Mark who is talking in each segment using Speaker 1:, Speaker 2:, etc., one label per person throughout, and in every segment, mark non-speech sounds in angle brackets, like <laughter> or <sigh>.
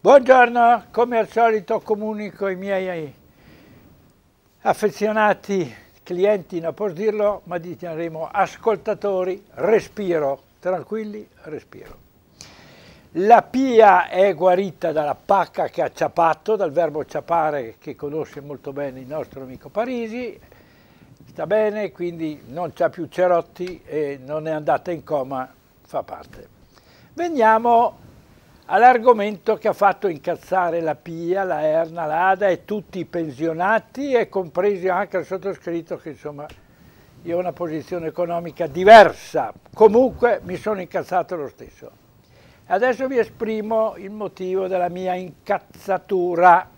Speaker 1: Buongiorno, come al solito comunico ai miei affezionati clienti, non posso dirlo, ma diremo ascoltatori, respiro, tranquilli, respiro. La pia è guarita dalla pacca che ha ciapato, dal verbo ciapare che conosce molto bene il nostro amico Parisi, sta bene, quindi non c'ha più cerotti e non è andata in coma, fa parte. Veniamo all'argomento che ha fatto incazzare la PIA, la Erna, l'ADA e tutti i pensionati e compresi anche il sottoscritto che insomma io ho una posizione economica diversa, comunque mi sono incazzato lo stesso. Adesso vi esprimo il motivo della mia incazzatura.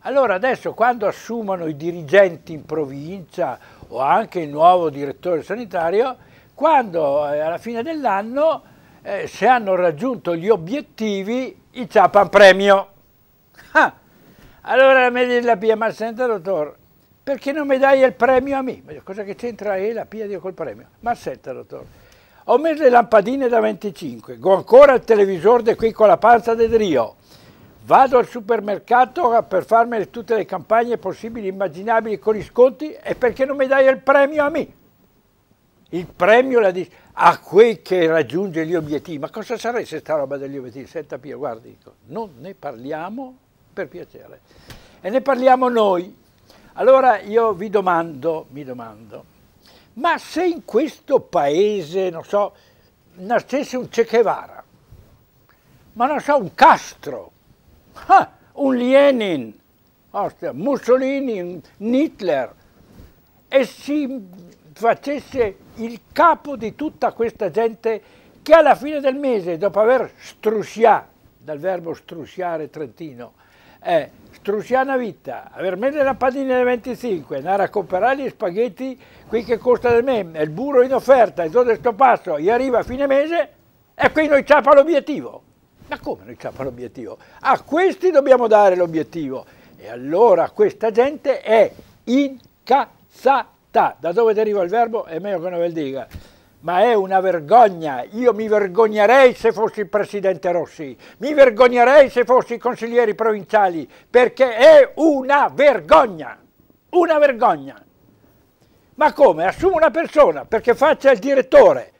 Speaker 1: Allora adesso quando assumono i dirigenti in provincia o anche il nuovo direttore sanitario, quando eh, alla fine dell'anno eh, se hanno raggiunto gli obiettivi i ciapan premio. <laughs> Ah, allora mi dice la Pia, ma senta dottor, perché non mi dai il premio a me? Cosa che c'entra E la Pia dio col premio? Ma senta dottor, ho messo le lampadine da 25, ho ancora il televisore di qui con la panza di Drio, vado al supermercato per farmi tutte le campagne possibili e immaginabili con gli sconti e perché non mi dai il premio a me? il premio la dice a quei che raggiunge gli obiettivi. Ma cosa sarebbe questa roba degli obiettivi? Senta Pio, guardi, dico, non ne parliamo per piacere. E ne parliamo noi. Allora io vi domando, mi domando, ma se in questo paese, non so, nascesse un Che Guevara, ma non so, un Castro, <laughs> ah, un Lenin, ostia, Mussolini, un Hitler, e si facesse il capo di tutta questa gente che alla fine del mese, dopo aver strusciato, dal verbo strusciare trentino, è eh, strusciare una vita, aver messo la padina del 25, andare a comprare gli spaghetti qui che costa del me, il burro in offerta, il dono sto passo, gli arriva a fine mese e qui noi ciapa l'obiettivo. Ma come noi ciapa l'obiettivo? A questi dobbiamo dare l'obiettivo. E allora questa gente è incazzata realtà da dove deriva il verbo è meglio che non ve lo dica. Ma è una vergogna, io mi vergognerei se fossi il presidente Rossi, mi vergognerei se fossi i consiglieri provinciali, perché è una vergogna, una vergogna. Ma come? Assumo una persona perché faccia il direttore.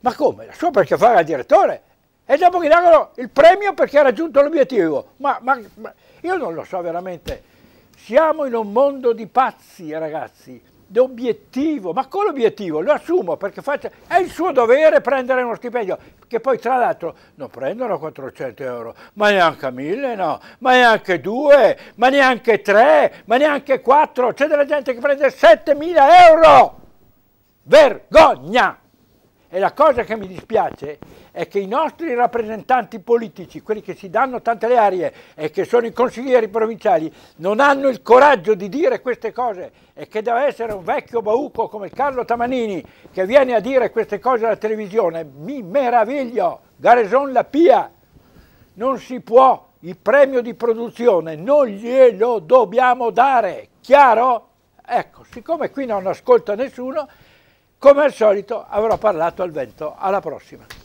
Speaker 1: Ma come? Assumo perché fa il direttore? E dopo gli danno il premio perché ha raggiunto l'obiettivo. Ma, ma, ma io non lo so veramente. Siamo in un mondo di pazzi, ragazzi d'obiettivo, ma con l'obiettivo lo assumo perché faccio, è il suo dovere prendere uno stipendio, che poi tra l'altro non prendono 400 euro, ma neanche 1000 no, ma neanche 2, ma neanche 3, ma neanche 4, c'è della gente che prende 7000 euro, vergogna! E la cosa che mi dispiace è che i nostri rappresentanti politici, quelli che si danno tante le arie e che sono i consiglieri provinciali, non hanno il coraggio di dire queste cose e che deve essere un vecchio bauco come Carlo Tamanini che viene a dire queste cose alla televisione. Mi meraviglio, Gareson la pia, non si può, il premio di produzione non glielo dobbiamo dare, chiaro? Ecco, siccome qui non ascolta nessuno, come al solito avrò parlato al vento. Alla prossima.